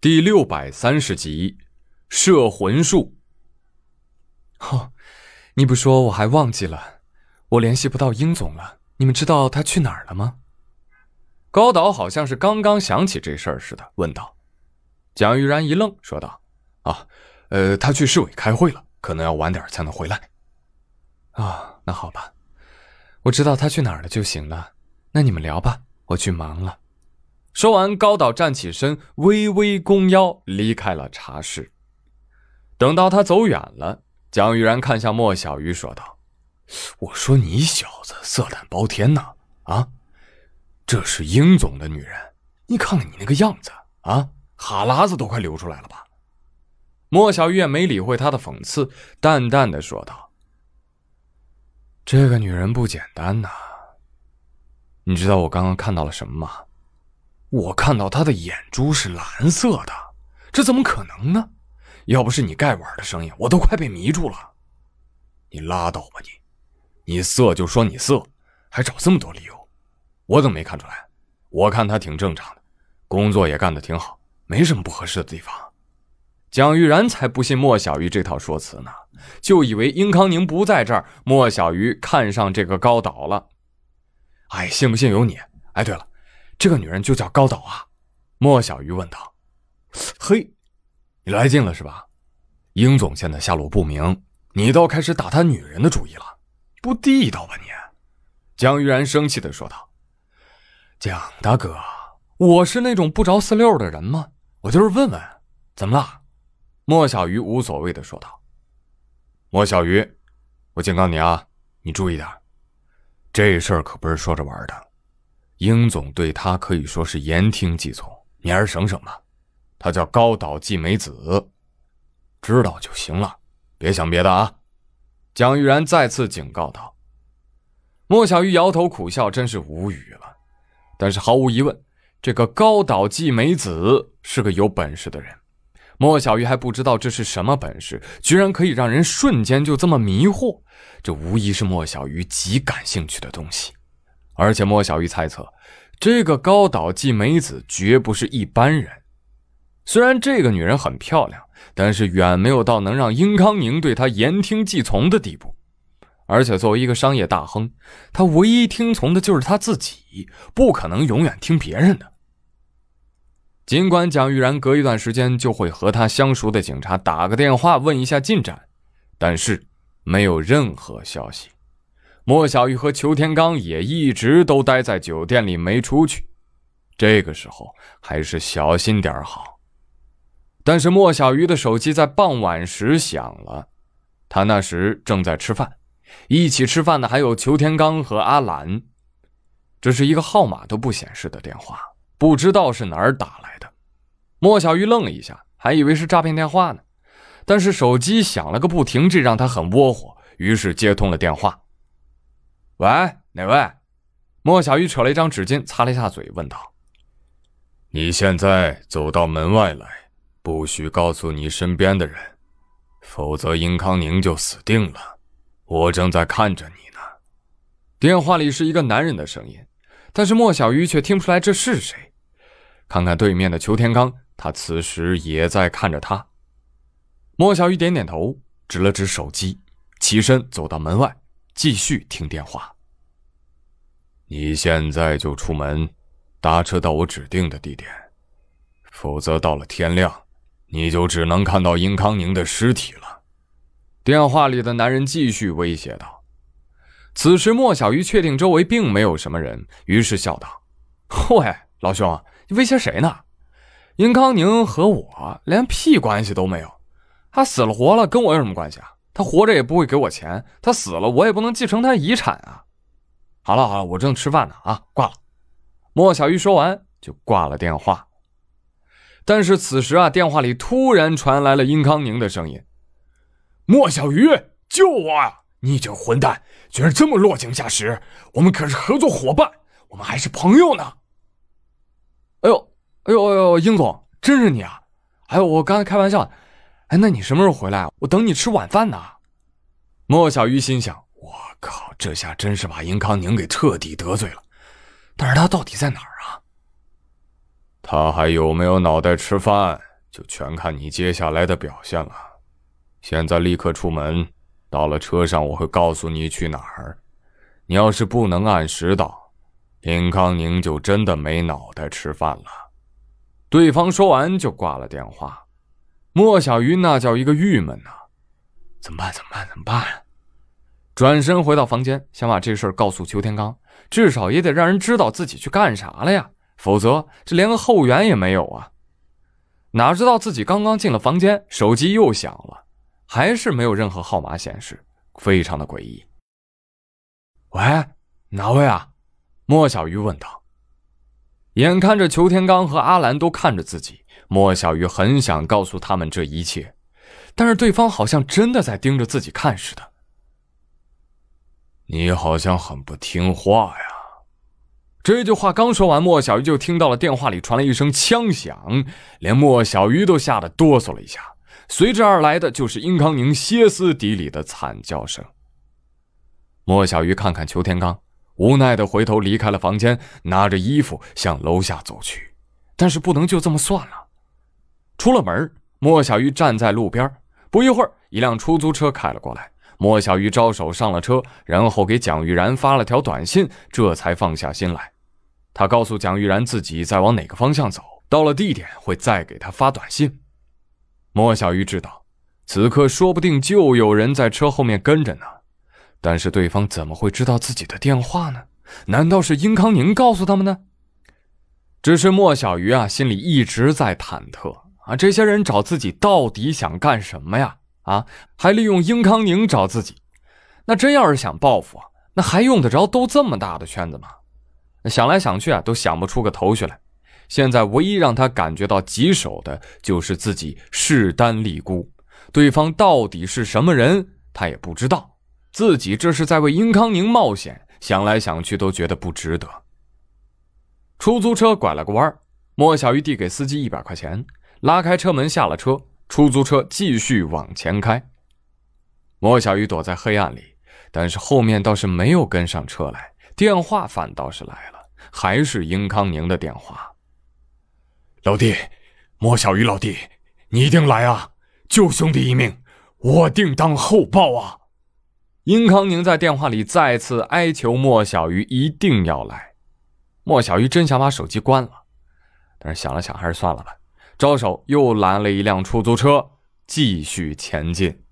第六百三十集，摄魂术。哦，你不说我还忘记了，我联系不到英总了。你们知道他去哪儿了吗？高导好像是刚刚想起这事儿似的，问道。蒋玉然一愣，说道：“啊，呃，他去市委开会了，可能要晚点才能回来。”啊，那好吧，我知道他去哪儿了就行了。那你们聊吧，我去忙了。说完，高导站起身，微微弓腰，离开了茶室。等到他走远了，蒋玉然看向莫小鱼，说道：“我说你小子色胆包天呐！啊，这是英总的女人，你看看你那个样子啊，哈喇子都快流出来了吧？”莫小鱼也没理会他的讽刺，淡淡的说道：“这个女人不简单呐。你知道我刚刚看到了什么吗？”我看到他的眼珠是蓝色的，这怎么可能呢？要不是你盖碗的声音，我都快被迷住了。你拉倒吧你！你色就说你色，还找这么多理由。我怎么没看出来？我看他挺正常的，工作也干得挺好，没什么不合适的地方。蒋玉然才不信莫小鱼这套说辞呢，就以为殷康宁不在这儿，莫小鱼看上这个高岛了。哎，信不信由你。哎，对了。这个女人就叫高岛啊，莫小鱼问道。“嘿，你来劲了是吧？英总现在下落不明，你倒开始打他女人的主意了，不地道吧你？”江玉然生气的说道。“蒋大哥，我是那种不着四六的人吗？我就是问问，怎么了？”莫小鱼无所谓的说道。“莫小鱼，我警告你啊，你注意点，这事儿可不是说着玩的。”英总对他可以说是言听计从。明儿省省吧，他叫高岛纪美子，知道就行了，别想别的啊！蒋玉然再次警告道。莫小鱼摇头苦笑，真是无语了。但是毫无疑问，这个高岛纪美子是个有本事的人。莫小鱼还不知道这是什么本事，居然可以让人瞬间就这么迷惑，这无疑是莫小鱼极感兴趣的东西。而且莫小鱼猜测，这个高岛纪美子绝不是一般人。虽然这个女人很漂亮，但是远没有到能让殷康宁对她言听计从的地步。而且作为一个商业大亨，他唯一听从的就是他自己，不可能永远听别人的。尽管蒋玉然隔一段时间就会和他相熟的警察打个电话问一下进展，但是没有任何消息。莫小鱼和裘天刚也一直都待在酒店里没出去，这个时候还是小心点好。但是莫小鱼的手机在傍晚时响了，他那时正在吃饭，一起吃饭的还有裘天刚和阿兰。这是一个号码都不显示的电话，不知道是哪儿打来的。莫小鱼愣了一下，还以为是诈骗电话呢，但是手机响了个不停，这让他很窝火，于是接通了电话。喂，哪位？莫小鱼扯了一张纸巾，擦了一下嘴，问道：“你现在走到门外来，不许告诉你身边的人，否则殷康宁就死定了。我正在看着你呢。”电话里是一个男人的声音，但是莫小鱼却听不出来这是谁。看看对面的邱天刚，他此时也在看着他。莫小鱼点点头，指了指手机，起身走到门外。继续听电话。你现在就出门，搭车到我指定的地点，否则到了天亮，你就只能看到殷康宁的尸体了。电话里的男人继续威胁道。此时莫小鱼确定周围并没有什么人，于是笑道：“喂，老兄，你威胁谁呢？殷康宁和我连屁关系都没有，他死了活了跟我有什么关系啊？”他活着也不会给我钱，他死了我也不能继承他遗产啊！好了好了，我正吃饭呢啊，挂了。莫小鱼说完就挂了电话。但是此时啊，电话里突然传来了殷康宁的声音：“莫小鱼，救我啊，你这混蛋，居然这么落井下石！我们可是合作伙伴，我们还是朋友呢！”哎呦哎呦哎呦，殷总，真是你啊！哎呦，我刚才开玩笑。哎，那你什么时候回来？我等你吃晚饭呢。莫小鱼心想：我靠，这下真是把殷康宁给彻底得罪了。但是他到底在哪儿啊？他还有没有脑袋吃饭，就全看你接下来的表现了。现在立刻出门，到了车上我会告诉你去哪儿。你要是不能按时到，殷康宁就真的没脑袋吃饭了。对方说完就挂了电话。莫小鱼那叫一个郁闷呐！怎么办？怎么办？怎么办？转身回到房间，想把这事儿告诉邱天刚，至少也得让人知道自己去干啥了呀，否则这连个后援也没有啊！哪知道自己刚刚进了房间，手机又响了，还是没有任何号码显示，非常的诡异。喂，哪位啊？莫小鱼问道。眼看着邱天刚和阿兰都看着自己。莫小鱼很想告诉他们这一切，但是对方好像真的在盯着自己看似的。你好像很不听话呀！这句话刚说完，莫小鱼就听到了电话里传来一声枪响，连莫小鱼都吓得哆嗦了一下。随之而来的就是殷康宁歇斯底里的惨叫声。莫小鱼看看邱天刚，无奈的回头离开了房间，拿着衣服向楼下走去。但是不能就这么算了。出了门，莫小鱼站在路边不一会儿，一辆出租车开了过来，莫小鱼招手上了车，然后给蒋玉然发了条短信，这才放下心来。他告诉蒋玉然自己在往哪个方向走，到了地点会再给他发短信。莫小鱼知道，此刻说不定就有人在车后面跟着呢。但是对方怎么会知道自己的电话呢？难道是殷康宁告诉他们呢？只是莫小鱼啊，心里一直在忐忑。啊！这些人找自己到底想干什么呀？啊，还利用英康宁找自己，那真要是想报复，那还用得着兜这么大的圈子吗？想来想去啊，都想不出个头绪来。现在唯一让他感觉到棘手的就是自己势单力孤，对方到底是什么人，他也不知道。自己这是在为英康宁冒险，想来想去都觉得不值得。出租车拐了个弯莫小鱼递给司机一百块钱。拉开车门，下了车。出租车继续往前开。莫小鱼躲在黑暗里，但是后面倒是没有跟上车来，电话反倒是来了，还是殷康宁的电话。老弟，莫小鱼老弟，你一定来啊！救兄弟一命，我定当厚报啊！殷康宁在电话里再次哀求莫小鱼一定要来。莫小鱼真想把手机关了，但是想了想，还是算了吧。招手，又拦了一辆出租车，继续前进。